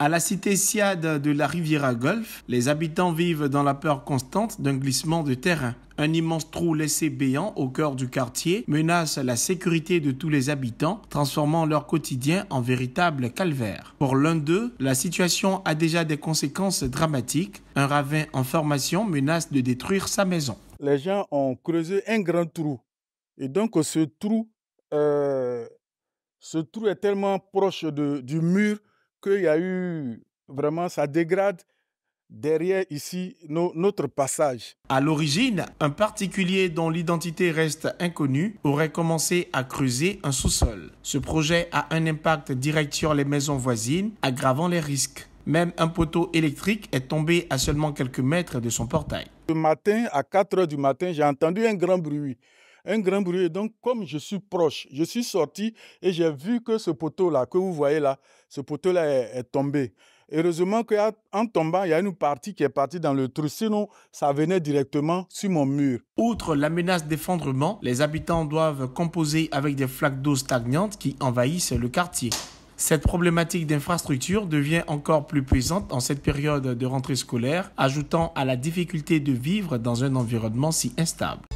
À la cité Siade de la Riviera Golf, les habitants vivent dans la peur constante d'un glissement de terrain. Un immense trou laissé béant au cœur du quartier menace la sécurité de tous les habitants, transformant leur quotidien en véritable calvaire. Pour l'un d'eux, la situation a déjà des conséquences dramatiques. Un ravin en formation menace de détruire sa maison. Les gens ont creusé un grand trou. Et donc ce trou, euh, ce trou est tellement proche du mur qu'il y a eu vraiment, ça dégrade derrière ici notre passage. À l'origine, un particulier dont l'identité reste inconnue aurait commencé à creuser un sous-sol. Ce projet a un impact direct sur les maisons voisines, aggravant les risques. Même un poteau électrique est tombé à seulement quelques mètres de son portail. Le matin, à 4 heures du matin, j'ai entendu un grand bruit un grand bruit. donc, comme je suis proche, je suis sorti et j'ai vu que ce poteau-là, que vous voyez là, ce poteau-là est, est, tombé. Heureusement qu'en tombant, il y a une partie qui est partie dans le trou, sinon ça venait directement sur mon mur. Outre la menace d'effondrement, les habitants doivent composer avec des flaques d'eau stagnantes qui envahissent le quartier. Cette problématique d'infrastructure devient encore plus puissante en cette période de rentrée scolaire, ajoutant à la difficulté de vivre dans un environnement si instable.